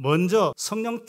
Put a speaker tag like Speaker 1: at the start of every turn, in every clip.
Speaker 1: 먼저 성령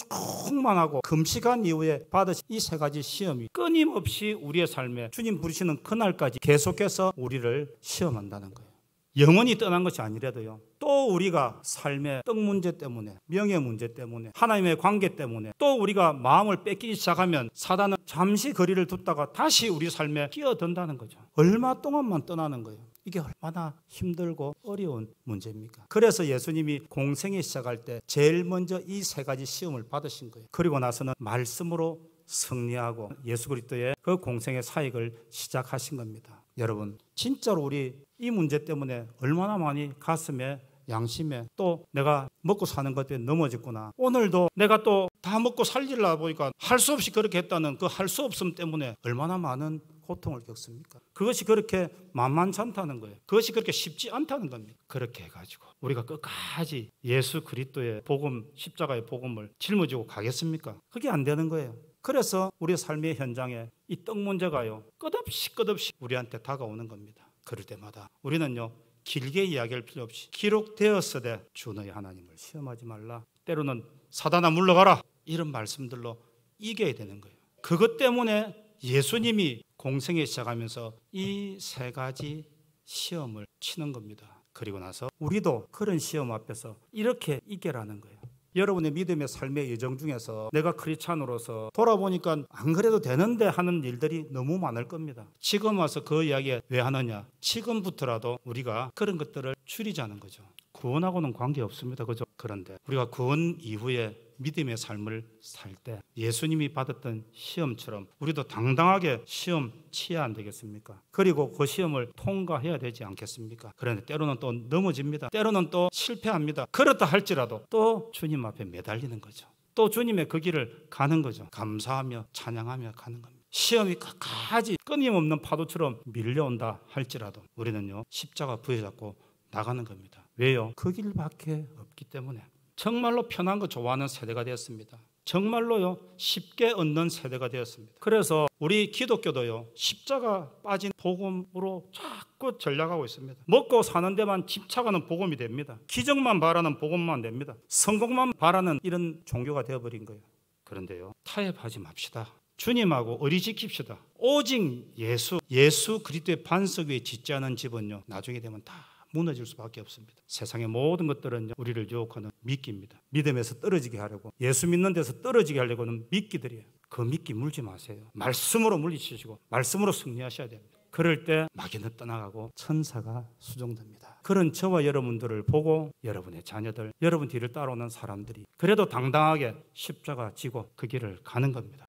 Speaker 1: 충만하고 금식한 이후에 받으신 이 세 가지 시험이 끊임없이 우리의 삶에 주님 부르시는 그날까지 계속해서 우리를 시험한다는 거예요. 영원히 떠난 것이 아니라도요. 또 우리가 삶의 떡 문제 때문에, 명예 문제 때문에, 하나님의 관계 때문에 또 우리가 마음을 뺏기기 시작하면 사단은 잠시 거리를 뒀다가 다시 우리 삶에 끼어든다는 거죠. 얼마 동안만 떠나는 거예요. 이게 얼마나 힘들고 어려운 문제입니까? 그래서 예수님이 공생에 시작할 때 제일 먼저 이 세 가지 시험을 받으신 거예요. 그리고 나서는 말씀으로 승리하고 예수 그리스도의 그 공생의 사역을 시작하신 겁니다. 여러분, 진짜로 우리 이 문제 때문에 얼마나 많이 가슴에 양심에 또 내가 먹고 사는 것 때문에 넘어졌구나. 오늘도 내가 또 다 먹고 살리려 보니까 할 수 없이 그렇게 했다는 그 할 수 없음 때문에 얼마나 많은 고통을 겪습니까? 그것이 그렇게 만만찮다는 거예요. 그것이 그렇게 쉽지 않다는 겁니다. 그렇게 해가지고 우리가 끝까지 예수 그리스도의 복음, 십자가의 복음을 짊어지고 가겠습니까? 그게 안 되는 거예요. 그래서 우리 삶의 현장에 이 떡 문제가요 끝없이 끝없이 우리한테 다가오는 겁니다. 그럴 때마다 우리는요 길게 이야기할 필요 없이 기록되었으되 주 너의 하나님을 시험하지 말라 때로는 사단아 물러가라 이런 말씀들로 이겨야 되는 거예요. 그것 때문에 예수님이 공생에 시작하면서 이 세 가지 시험을 치는 겁니다. 그리고 나서 우리도 그런 시험 앞에서 이렇게 이겨라는 거예요. 여러분의 믿음의 삶의 여정 중에서 내가 크리스찬으로서 돌아보니까 안 그래도 되는데 하는 일들이 너무 많을 겁니다. 지금 와서 그 이야기 왜 하느냐? 지금부터라도 우리가 그런 것들을 줄이자는 거죠. 구원하고는 관계 없습니다. 그죠? 그런데 우리가 구원 이후에 믿음의 삶을 살 때 예수님이 받았던 시험처럼 우리도 당당하게 시험 치야 안 되겠습니까? 그리고 그 시험을 통과해야 되지 않겠습니까? 그런데 때로는 또 넘어집니다. 때로는 또 실패합니다. 그렇다 할지라도 또 주님 앞에 매달리는 거죠. 또 주님의 그 길을 가는 거죠. 감사하며 찬양하며 가는 겁니다. 시험이 끝까지 끊임없는 파도처럼 밀려온다 할지라도 우리는요 십자가 부여잡고 나가는 겁니다. 왜요? 그 길밖에 없기 때문에. 정말로 편한 거 좋아하는 세대가 되었습니다. 정말로요, 쉽게 얻는 세대가 되었습니다. 그래서 우리 기독교도요, 십자가 빠진 복음으로 자꾸 전략하고 있습니다. 먹고 사는 데만 집착하는 복음이 됩니다. 기적만 바라는 복음만 됩니다. 성공만 바라는 이런 종교가 되어버린 거예요. 그런데요, 타협하지 맙시다. 주님하고 의리 지킵시다. 오직 예수, 예수 그리스도의 반석 위에 짓지 않은 집은요, 나중에 되면 다 무너질 수밖에 없습니다. 세상의 모든 것들은 우리를 유혹하는 미끼입니다. 믿음에서 떨어지게 하려고 예수 믿는 데서 떨어지게 하려고는 하 미끼들이에요. 그 미끼 물지 마세요. 말씀으로 물리치시고 말씀으로 승리하셔야 됩니다. 그럴 때 마귀는 떠나가고 천사가 수종됩니다. 그런 저와 여러분들을 보고 여러분의 자녀들, 여러분 뒤를 따라오는 사람들이 그래도 당당하게 십자가 지고 그 길을 가는 겁니다.